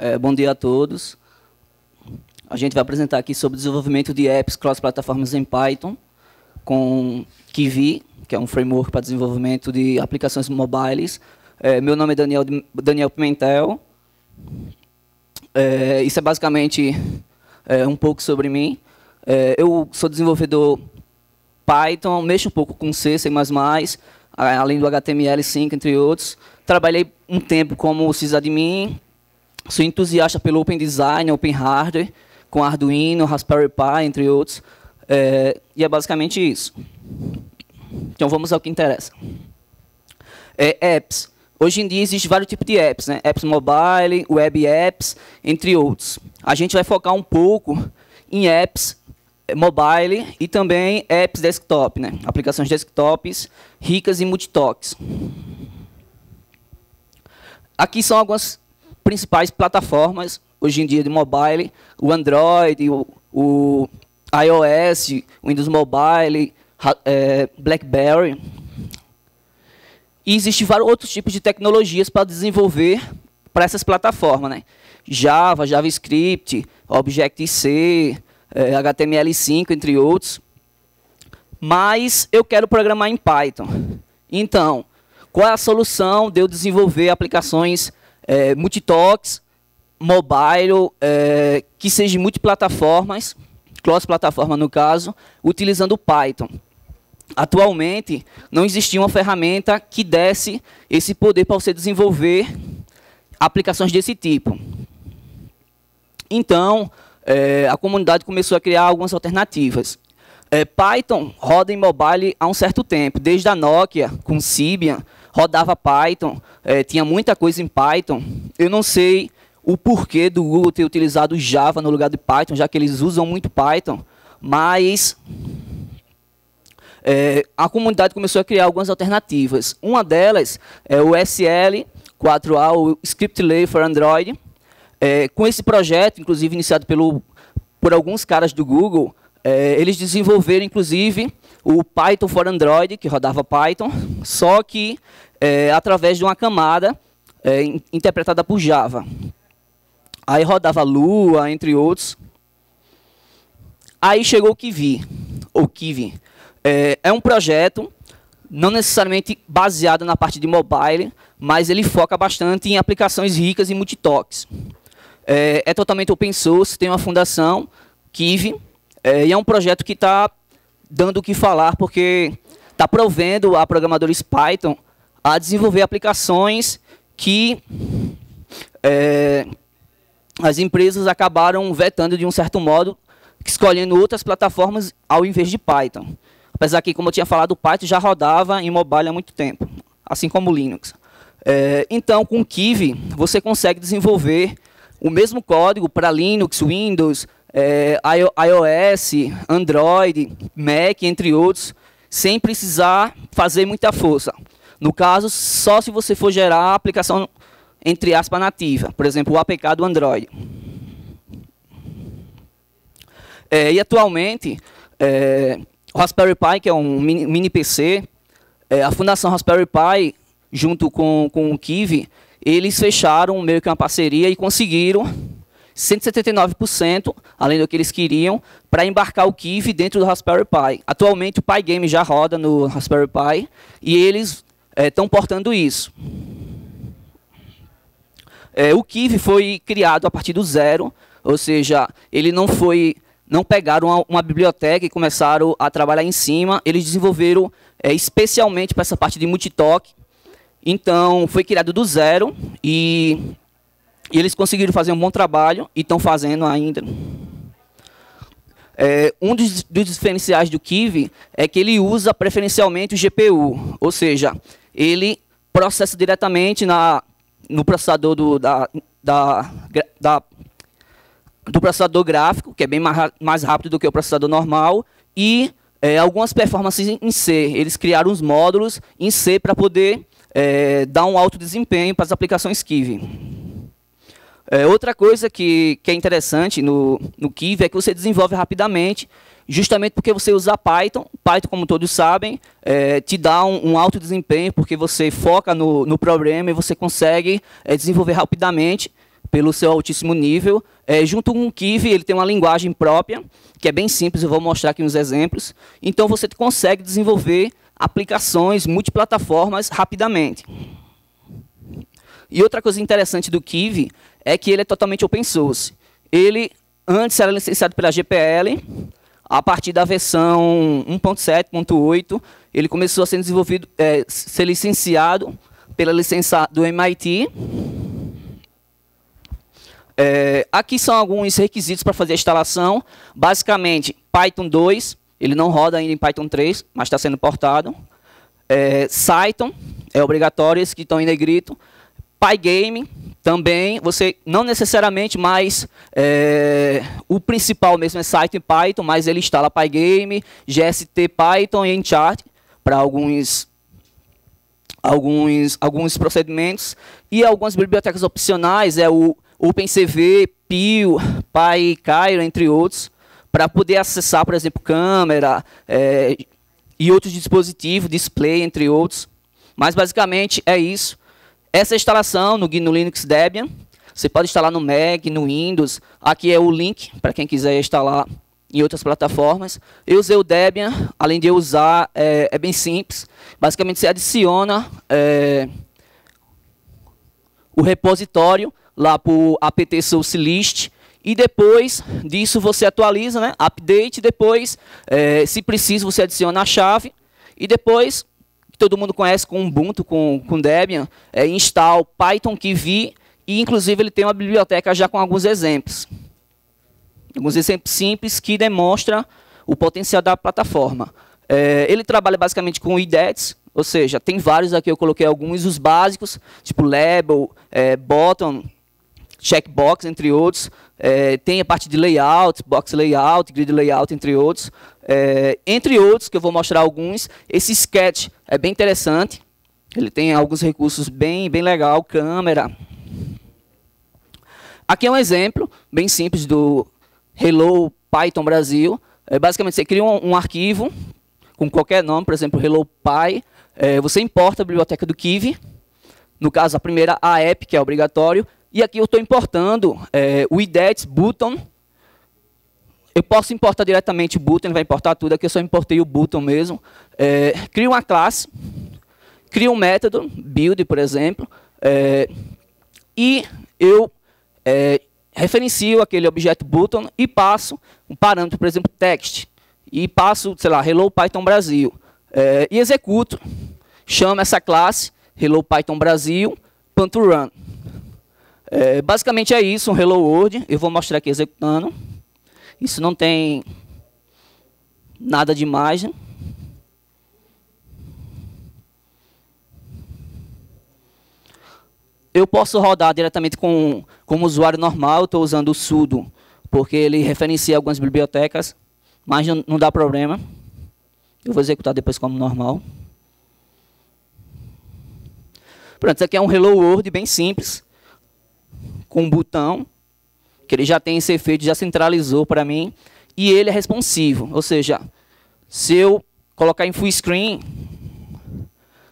É, bom dia a todos. A gente vai apresentar aqui sobre o desenvolvimento de apps cross-plataformas em Python com Kivi, que é um framework para desenvolvimento de aplicações mobiles. É, meu nome é Daniel, Daniel Pimentel. É, isso é basicamente é, um pouco sobre mim. É, eu sou desenvolvedor Python, mexo um pouco com C, C++, além do HTML5, entre outros. Trabalhei um tempo como sysadmin, Sou entusiasta pelo Open Design, Open Hardware, com Arduino, Raspberry Pi, entre outros. É, e é basicamente isso. Então vamos ao que interessa. É, apps. Hoje em dia existem vários tipos de apps, né? apps mobile, web apps, entre outros. A gente vai focar um pouco em apps mobile e também apps desktop, né? aplicações desktops ricas em multitox. Aqui são algumas principais plataformas hoje em dia de mobile, o Android, o, o iOS, o Windows Mobile, é, BlackBerry. E existem vários outros tipos de tecnologias para desenvolver para essas plataformas, né? Java, JavaScript, Objective-C, é, HTML5, entre outros. Mas eu quero programar em Python. Então, qual é a solução de eu desenvolver aplicações é, multitox, mobile, é, que seja multiplataformas, cross-plataforma no caso, utilizando Python. Atualmente, não existia uma ferramenta que desse esse poder para você desenvolver aplicações desse tipo. Então, é, a comunidade começou a criar algumas alternativas. É, Python roda em mobile há um certo tempo. Desde a Nokia, com Symbian, rodava Python é, tinha muita coisa em Python. Eu não sei o porquê do Google ter utilizado Java no lugar de Python, já que eles usam muito Python, mas é, a comunidade começou a criar algumas alternativas. Uma delas é o SL4A, o Script Lay for Android. É, com esse projeto, inclusive iniciado pelo, por alguns caras do Google, é, eles desenvolveram, inclusive, o Python for Android, que rodava Python, só que é, através de uma camada é, interpretada por Java. Aí rodava Lua, entre outros. Aí chegou o Kivi, ou Kivi. É, é um projeto não necessariamente baseado na parte de mobile, mas ele foca bastante em aplicações ricas e multitox. É, é totalmente open source, tem uma fundação, Kivi, é, e é um projeto que está dando o que falar, porque está provendo a programadores Python a desenvolver aplicações que é, as empresas acabaram vetando de um certo modo, escolhendo outras plataformas ao invés de Python. Apesar que, como eu tinha falado, o Python já rodava em mobile há muito tempo, assim como o Linux. É, então, com o Kiwi, você consegue desenvolver o mesmo código para Linux, Windows, é, iOS, Android, Mac, entre outros, sem precisar fazer muita força. No caso, só se você for gerar a aplicação, entre aspas, nativa. Por exemplo, o APK do Android. É, e atualmente, é, o Raspberry Pi, que é um mini, PC, é, a Fundação Raspberry Pi, junto com, com o Kiwi, eles fecharam meio que uma parceria e conseguiram 179%, além do que eles queriam, para embarcar o Kiwi dentro do Raspberry Pi. Atualmente o Pi Game já roda no Raspberry Pi e eles estão é, portando isso. É, o Kiv foi criado a partir do zero, ou seja, ele não foi, não pegaram uma, uma biblioteca e começaram a trabalhar em cima, eles desenvolveram é, especialmente para essa parte de multitalk. Então, foi criado do zero e, e eles conseguiram fazer um bom trabalho e estão fazendo ainda. É, um dos, dos diferenciais do Kiv é que ele usa preferencialmente o GPU, ou seja, ele processa diretamente na, no processador do, da, da, da, do processador gráfico, que é bem mais, rápido do que o processador normal, e é, algumas performances em C. Eles criaram os módulos em C para poder é, dar um alto desempenho para as aplicações Kiwi. É, outra coisa que, que é interessante no, no Kiwi é que você desenvolve rapidamente justamente porque você usa Python. Python, como todos sabem, é, te dá um, um, alto desempenho, porque você foca no, no problema e você consegue é, desenvolver rapidamente pelo seu altíssimo nível. É, junto com o Kivy ele tem uma linguagem própria, que é bem simples, eu vou mostrar aqui uns exemplos. Então, você consegue desenvolver aplicações multiplataformas rapidamente. E outra coisa interessante do Kivy é que ele é totalmente open source. Ele antes era licenciado pela GPL, a partir da versão 1.7.8, ele começou a ser desenvolvido, é, ser licenciado pela licença do MIT. É, aqui são alguns requisitos para fazer a instalação. Basicamente, Python 2, ele não roda ainda em Python 3, mas está sendo portado. É, Cython é obrigatório, esse que estão em negrito. É Pygame, também você não necessariamente mais é, o principal mesmo é site Python, mas ele instala Pygame, GST Python e Enchart para alguns alguns alguns procedimentos e algumas bibliotecas opcionais é o OpenCV, Pio, PyCairo, entre outros, para poder acessar, por exemplo, câmera é, e outros dispositivos, display, entre outros. Mas basicamente é isso. Essa instalação no, gnu Linux Debian, você pode instalar no Mac, no Windows. Aqui é o link para quem quiser instalar em outras plataformas. Eu usei o Debian, além de usar, é, é bem simples. Basicamente, você adiciona é, o repositório lá para o apt source list, e depois disso você atualiza, né? update, depois, é, se preciso, você adiciona a chave, e depois que todo mundo conhece com Ubuntu, com, com Debian, é, install Python KV, e inclusive ele tem uma biblioteca já com alguns exemplos. Alguns exemplos simples que demonstram o potencial da plataforma. É, ele trabalha basicamente com IDETs, ou seja, tem vários aqui, eu coloquei alguns, os básicos, tipo label, é, bottom, checkbox, entre outros. É, tem a parte de layout, box layout, grid layout, entre outros. É, entre outros, que eu vou mostrar alguns, esse sketch é bem interessante. Ele tem alguns recursos bem, bem legal, câmera. Aqui é um exemplo bem simples do Hello Python Brasil. É, basicamente, você cria um, um, arquivo com qualquer nome, por exemplo, Hello Py. É, você importa a biblioteca do Kivy No caso, a primeira, aep app, que é obrigatório. E aqui eu estou importando é, o IDETS Button, eu posso importar diretamente o button, ele vai importar tudo. Aqui eu só importei o button mesmo. É, crio uma classe, crio um método, build, por exemplo, é, e eu é, referencio aquele objeto button e passo um parâmetro, por exemplo, text. E passo, sei lá, Hello Python Brasil. É, e executo, chamo essa classe, Hello Python Brasil, pan run. É, basicamente é isso, um Hello World. Eu vou mostrar aqui executando. Isso não tem nada de imagem. Né? Eu posso rodar diretamente com, como usuário normal, estou usando o sudo, porque ele referencia algumas bibliotecas, mas não, não dá problema. Eu vou executar depois como normal. Pronto, isso aqui é um Hello World bem simples, com um botão que ele já tem esse efeito, já centralizou para mim, e ele é responsivo, ou seja, se eu colocar em full screen,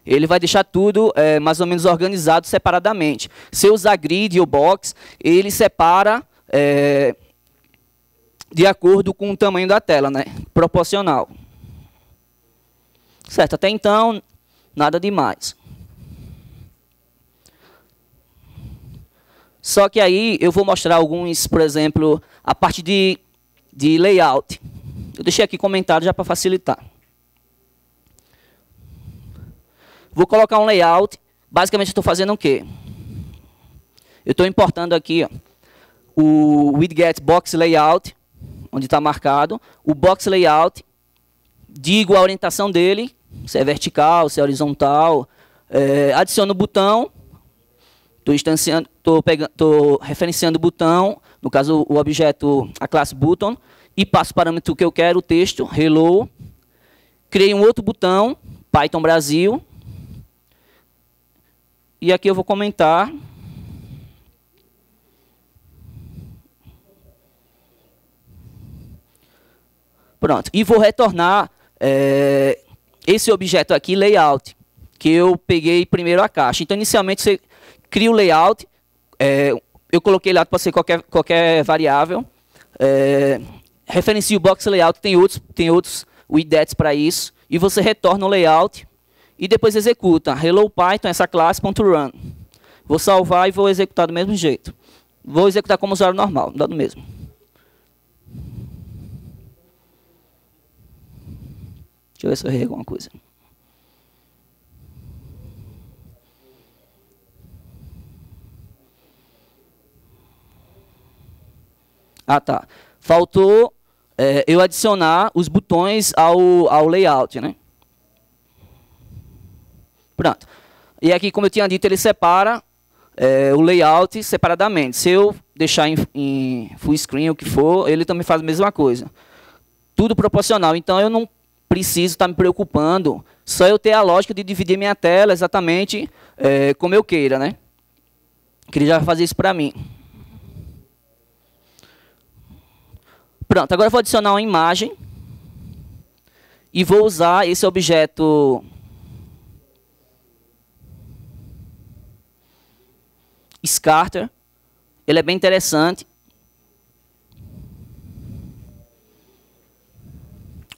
ele vai deixar tudo é, mais ou menos organizado separadamente. Se eu usar grid ou box, ele separa é, de acordo com o tamanho da tela, né? proporcional. Certo, até então, nada demais. Só que aí eu vou mostrar alguns, por exemplo, a parte de, de layout. Eu deixei aqui comentário já para facilitar. Vou colocar um layout. Basicamente, estou fazendo o quê? Eu estou importando aqui ó, o widget box layout, onde está marcado, o box layout, digo a orientação dele, se é vertical, se é horizontal, é, eh, adiciono o botão Estou instanciando, tô referenciando o botão, no caso o objeto, a classe button, e passo o parâmetro que eu quero, o texto, hello. Criei um outro botão, Python Brasil. E aqui eu vou comentar. Pronto. E vou retornar é, esse objeto aqui, layout, que eu peguei primeiro a caixa. Então, inicialmente, você crio o layout, é, eu coloquei layout para ser qualquer, qualquer variável, é, referencio o box layout, tem outros, tem outros widgets para isso, e você retorna o layout e depois executa hello Python, essa classe, ponto run. Vou salvar e vou executar do mesmo jeito. Vou executar como usuário normal, dá do mesmo. Deixa eu ver se eu errei alguma coisa. Ah, tá. Faltou é, eu adicionar os botões ao, ao layout, né? Pronto. E aqui, como eu tinha dito, ele separa é, o layout separadamente. Se eu deixar em, em, full screen, o que for, ele também faz a mesma coisa. Tudo proporcional. Então, eu não preciso estar tá me preocupando. Só eu ter a lógica de dividir minha tela exatamente é, como eu queira, né? Que ele já vai fazer isso para mim. Pronto, agora eu vou adicionar uma imagem e vou usar esse objeto Scarter. Ele é bem interessante.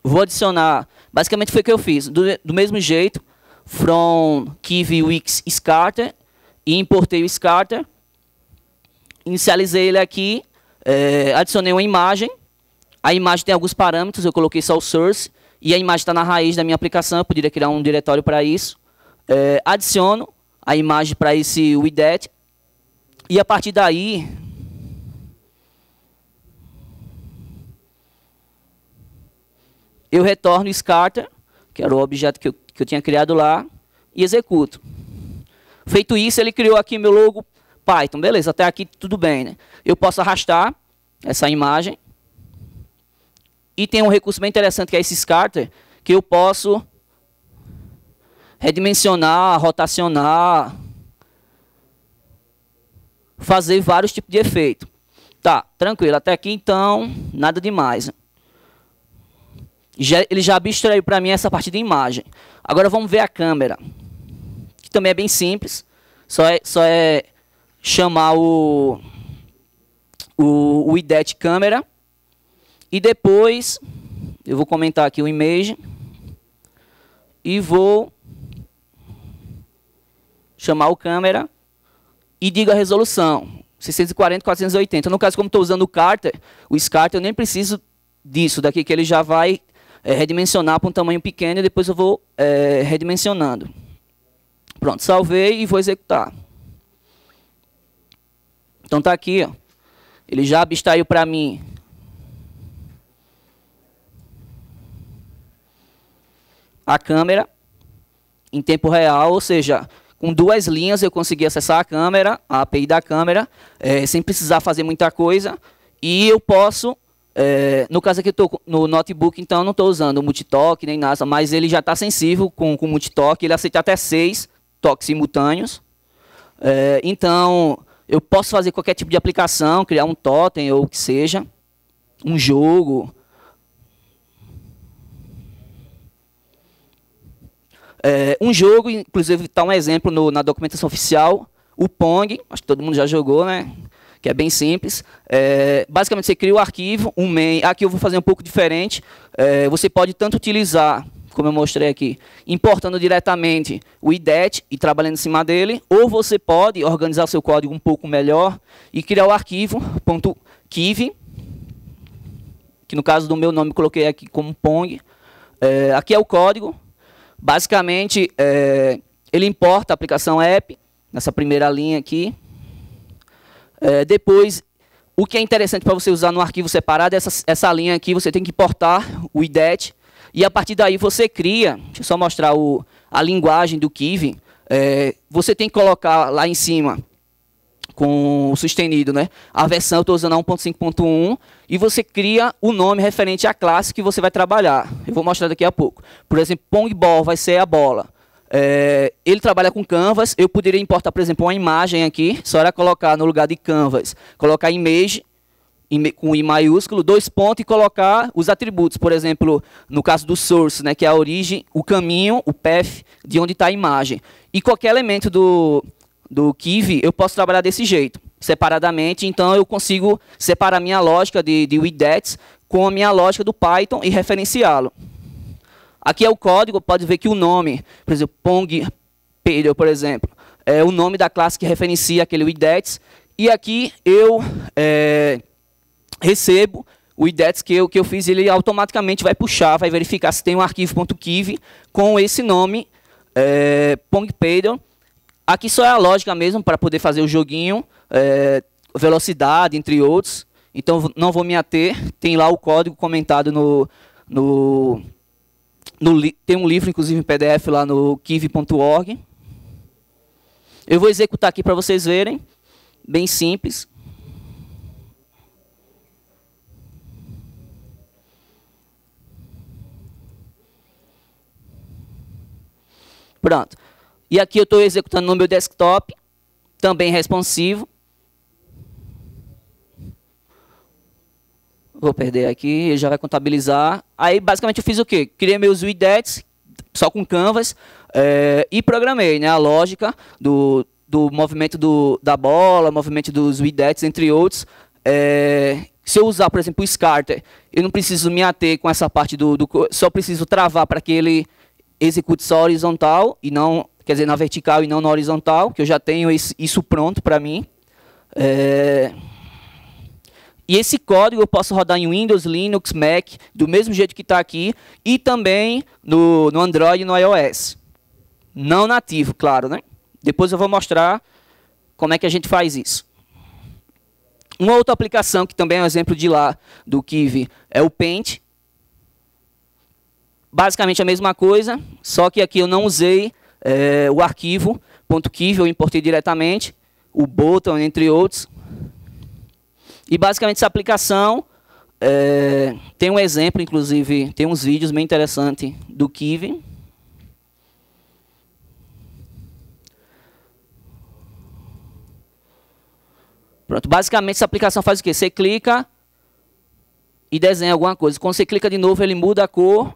Vou adicionar, basicamente foi o que eu fiz, do, do mesmo jeito, from kiv wix Scarter, e importei o scatter. Inicializei ele aqui, é, adicionei uma imagem a imagem tem alguns parâmetros, eu coloquei só o source, e a imagem está na raiz da minha aplicação, eu poderia criar um diretório para isso. É, adiciono a imagem para esse widget e a partir daí... Eu retorno o Scarter, que era o objeto que eu, que eu tinha criado lá, e executo. Feito isso, ele criou aqui meu logo Python. Beleza, até aqui tudo bem. Né? Eu posso arrastar essa imagem e tem um recurso bem interessante que é esse scatter, que eu posso redimensionar, rotacionar, fazer vários tipos de efeito. Tá, tranquilo. Até aqui, então, nada demais. Já, ele já abstraiu para mim essa parte de imagem. Agora vamos ver a câmera. Que também é bem simples. Só é, só é chamar o, o, o câmera. E depois, eu vou comentar aqui o image. E vou chamar o câmera e digo a resolução. 640, 480. No caso, como estou usando o Carter, o SCART, eu nem preciso disso daqui, que ele já vai é, redimensionar para um tamanho pequeno e depois eu vou é, redimensionando. Pronto, salvei e vou executar. Então está aqui, ó. ele já abstraiu para mim a câmera em tempo real, ou seja, com duas linhas eu consegui acessar a câmera, a API da câmera, é, sem precisar fazer muita coisa, e eu posso, é, no caso aqui eu estou no notebook, então não estou usando multitoque nem nada, mas ele já está sensível com, com multitoque, ele aceita até seis toques simultâneos, é, então eu posso fazer qualquer tipo de aplicação, criar um totem ou o que seja, um jogo, É, um jogo, inclusive está um exemplo no, na documentação oficial, o Pong, acho que todo mundo já jogou, né? que é bem simples. É, basicamente, você cria o um arquivo, um main. Aqui eu vou fazer um pouco diferente. É, você pode tanto utilizar, como eu mostrei aqui, importando diretamente o IDET e trabalhando em cima dele, ou você pode organizar seu código um pouco melhor e criar o arquivo .kiv, que no caso do meu nome coloquei aqui como Pong. É, aqui é o código, Basicamente, é, ele importa a aplicação app, nessa primeira linha aqui. É, depois, o que é interessante para você usar no arquivo separado é essa, essa linha aqui, você tem que importar o IDET, e a partir daí você cria, deixa eu só mostrar o, a linguagem do Kiv, é, você tem que colocar lá em cima com o sustenido, né? A versão eu estou usando a 1.5.1 e você cria o nome referente à classe que você vai trabalhar. Eu vou mostrar daqui a pouco. Por exemplo, Pong Ball vai ser a bola. É, ele trabalha com canvas, eu poderia importar, por exemplo, uma imagem aqui, só era colocar no lugar de canvas, colocar image, com i maiúsculo, dois pontos e colocar os atributos, por exemplo, no caso do source, né, que é a origem, o caminho, o path, de onde está a imagem. E qualquer elemento do, do Kiwi, eu posso trabalhar desse jeito, separadamente. Então, eu consigo separar minha lógica de, de widgets com a minha lógica do Python e referenciá-lo. Aqui é o código, pode ver que o nome, por exemplo, Pong Pedro, por exemplo, é o nome da classe que referencia aquele widgets. E aqui eu é, recebo o idets que eu, que eu fiz, ele automaticamente vai puxar, vai verificar se tem um arquivo.kiv com esse nome, é, pongpedal, Aqui só é a lógica mesmo para poder fazer o joguinho, é, velocidade, entre outros. Então não vou me ater. Tem lá o código comentado no. no, no tem um livro, inclusive, em PDF lá no kiv.org. Eu vou executar aqui para vocês verem. Bem simples. Pronto. E aqui eu estou executando no meu desktop, também responsivo. Vou perder aqui, ele já vai contabilizar. Aí basicamente eu fiz o quê? Criei meus widgets, só com canvas, é, e programei né, a lógica do, do movimento do, da bola, movimento dos widgets, entre outros. É, se eu usar, por exemplo, o Scarter, eu não preciso me ater com essa parte do... do só preciso travar para que ele execute só horizontal e não quer dizer, na vertical e não na horizontal, que eu já tenho isso pronto para mim. É... E esse código eu posso rodar em Windows, Linux, Mac, do mesmo jeito que está aqui, e também no, no Android e no iOS. Não nativo, claro, né? Depois eu vou mostrar como é que a gente faz isso. Uma outra aplicação que também é um exemplo de lá do Kiwi é o Paint. Basicamente a mesma coisa, só que aqui eu não usei é, o arquivo .kiv eu importei diretamente, o button, entre outros. E basicamente essa aplicação é, tem um exemplo, inclusive, tem uns vídeos bem interessantes do Kiv. Pronto, basicamente essa aplicação faz o quê? Você clica e desenha alguma coisa. Quando você clica de novo, ele muda a cor,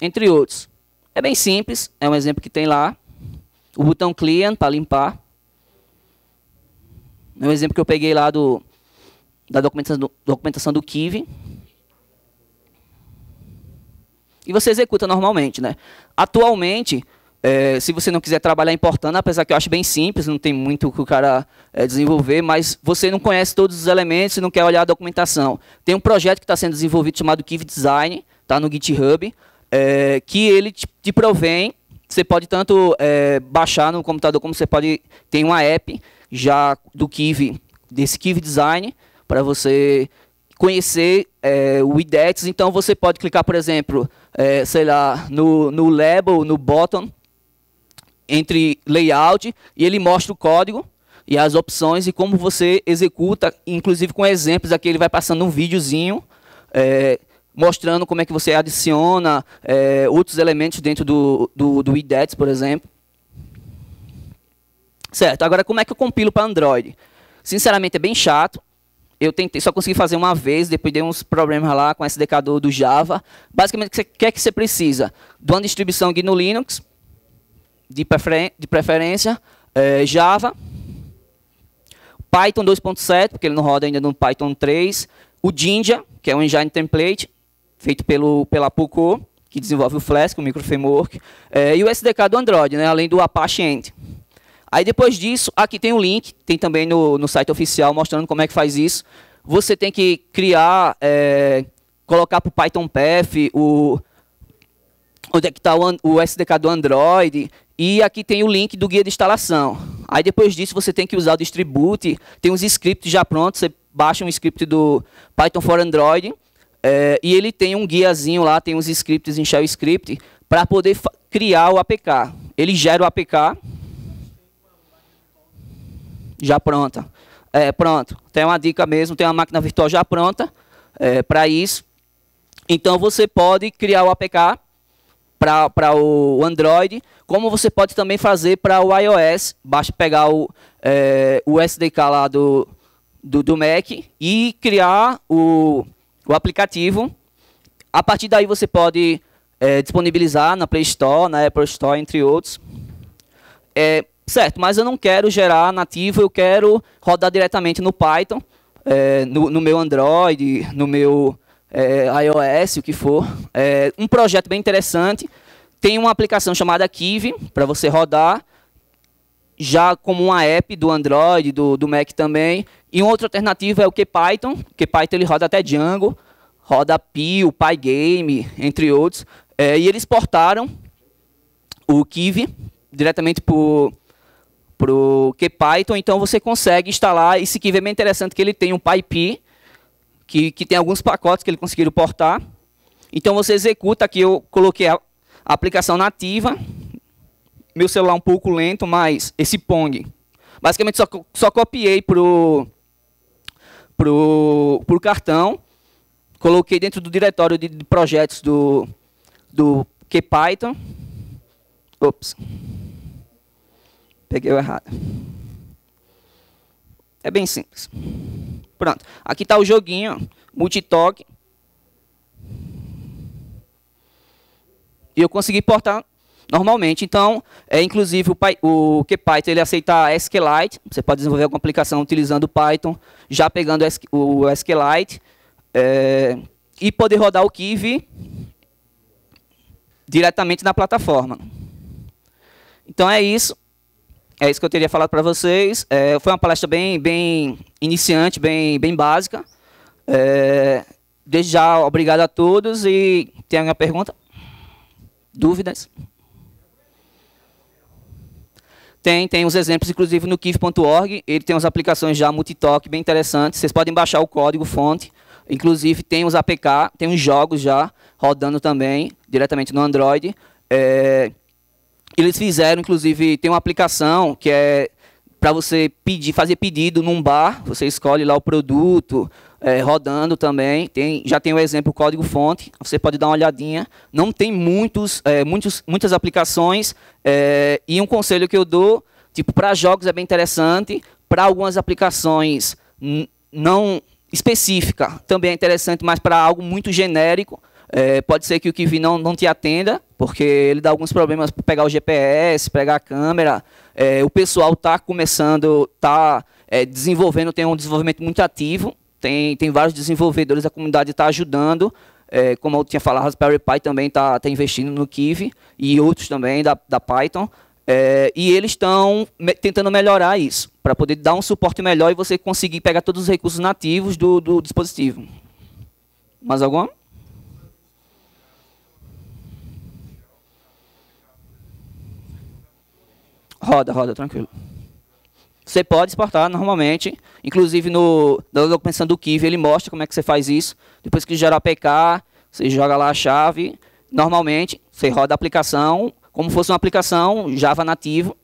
entre outros. É bem simples, é um exemplo que tem lá. O botão clean para limpar. É um exemplo que eu peguei lá do, da documentação do, documentação do Kiwi. E você executa normalmente, né? Atualmente, é, se você não quiser trabalhar importando, apesar que eu acho bem simples, não tem muito que o cara é, desenvolver, mas você não conhece todos os elementos e não quer olhar a documentação. Tem um projeto que está sendo desenvolvido chamado Kiv Design, está no GitHub é, que ele te, te provém. Você pode tanto é, baixar no computador como você pode tem uma app já do Kiwi, desse Kiwi Design, para você conhecer é, o IDETS. Então você pode clicar, por exemplo, é, sei lá, no, no label, no button, entre layout, e ele mostra o código e as opções e como você executa, inclusive com exemplos. Aqui ele vai passando um videozinho. É, mostrando como é que você adiciona é, outros elementos dentro do, do, do IDETS, por exemplo. Certo, agora como é que eu compilo para Android? Sinceramente é bem chato. Eu tentei, só consegui fazer uma vez, depois dei uns problemas lá com o SDK do, do Java. Basicamente, o que é que você precisa? De uma distribuição GNU Linux, de, de preferência, é, Java, Python 2.7, porque ele não roda ainda no Python 3, o Jinja, que é um engine template, feito pelo, pela Poco, que desenvolve o Flask, o microframework, é, e o SDK do Android, né, além do Apache End. Aí depois disso, aqui tem o um link, tem também no, no site oficial mostrando como é que faz isso. Você tem que criar, é, colocar para o Python Path, o, onde é que está o, o SDK do Android, e aqui tem o link do guia de instalação. Aí depois disso você tem que usar o distribute, tem uns scripts já prontos, você baixa um script do Python for Android é, e ele tem um guiazinho lá, tem uns scripts em shell script para poder criar o APK. Ele gera o APK. Já pronta. É, pronto. Tem uma dica mesmo, tem uma máquina virtual já pronta é, para isso. Então você pode criar o APK para o Android, como você pode também fazer para o iOS. Basta pegar o, é, o SDK lá do, do, do Mac e criar o o aplicativo. A partir daí você pode é, disponibilizar na Play Store, na Apple Store, entre outros. É, certo, mas eu não quero gerar nativo, eu quero rodar diretamente no Python, é, no, no, meu Android, no meu é, iOS, o que for. É, um projeto bem interessante. Tem uma aplicação chamada Kiwi para você rodar, já como uma app do Android, do, do Mac também, e uma outra alternativa é o QPython, que Python ele roda até Django, roda Pio, Pygame, entre outros. É, e eles portaram o Kiv diretamente para o QPython, então você consegue instalar. Esse Kiv é bem interessante que ele tem um PyPI, que, que tem alguns pacotes que ele conseguiram portar. Então você executa, aqui eu coloquei a, a aplicação nativa, meu celular é um pouco lento, mas esse Pong. Basicamente só, só copiei para o pro, pro cartão, coloquei dentro do diretório de, de projetos do, do QPython. Ops. Peguei o errado. É bem simples. Pronto. Aqui está o joguinho, multitoque. E eu consegui portar normalmente. Então, é inclusive o, Py, o Python ele aceita SQLite. Você pode desenvolver alguma aplicação utilizando Python, já pegando o SQLite é, e poder rodar o Kivy diretamente na plataforma. Então é isso. É isso que eu teria falado para vocês. É, foi uma palestra bem, bem iniciante, bem, bem básica. É, desde já, obrigado a todos e tem alguma pergunta? Dúvidas? Tem, tem uns exemplos, inclusive no kif.org, ele tem umas aplicações já multitalk bem interessantes, vocês podem baixar o código fonte, inclusive tem os APK, tem uns jogos já rodando também, diretamente no Android. É, eles fizeram, inclusive, tem uma aplicação que é para você pedir, fazer pedido num bar, você escolhe lá o produto, é, rodando também. Tem, já tem o exemplo código fonte, você pode dar uma olhadinha. Não tem muitos, é, muitos, muitas aplicações. É, e um conselho que eu dou, tipo, para jogos é bem interessante, para algumas aplicações não específica também é interessante, mas para algo muito genérico. É, pode ser que o Kivi não, não te atenda, porque ele dá alguns problemas para pegar o GPS, pegar a câmera. É, o pessoal está começando, está é, desenvolvendo, tem um desenvolvimento muito ativo tem, tem vários desenvolvedores, a comunidade está ajudando. É, como eu tinha falado, Raspberry Pi também está tá investindo no Kiwi e outros também da, da Python. É, e eles estão me tentando melhorar isso, para poder dar um suporte melhor e você conseguir pegar todos os recursos nativos do, do dispositivo. Mais alguma? Roda, roda, tranquilo. Você pode exportar normalmente, inclusive no na documentação do Kiv, ele mostra como é que você faz isso. Depois que gerar APK, você joga lá a chave, normalmente você roda a aplicação como fosse uma aplicação Java nativo,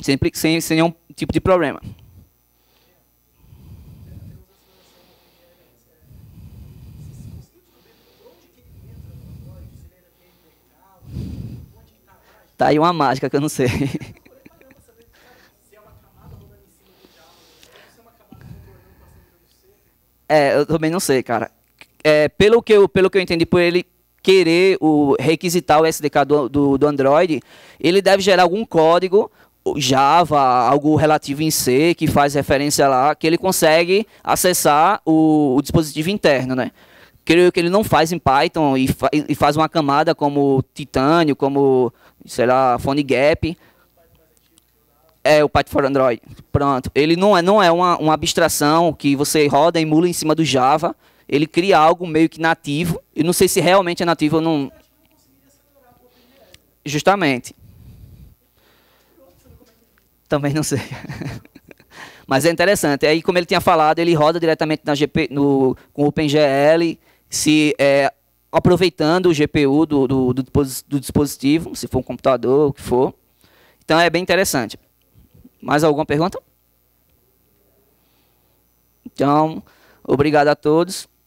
sempre sem, sem nenhum tipo de problema. Tá aí uma mágica que eu não sei. É, eu também não sei, cara. É, pelo, que eu, pelo que eu entendi por ele querer o, requisitar o SDK do, do, do Android, ele deve gerar algum código Java, algo relativo em C, que faz referência lá, que ele consegue acessar o, o dispositivo interno, né? Creio que ele não faz em Python e, fa e faz uma camada como titânio, como, sei lá, PhoneGap, é, o Python for Android. Pronto. Ele não é, não é uma, uma abstração que você roda, emula em cima do Java. Ele cria algo meio que nativo. Eu não sei se realmente é nativo ou não. Justamente. Também não sei. Mas é interessante. Aí, como ele tinha falado, ele roda diretamente na GP, no, com o OpenGL, se é, aproveitando o GPU do, do, do, dispositivo, se for um computador, o que for. Então, é bem interessante. Mais alguma pergunta? Então, obrigado a todos.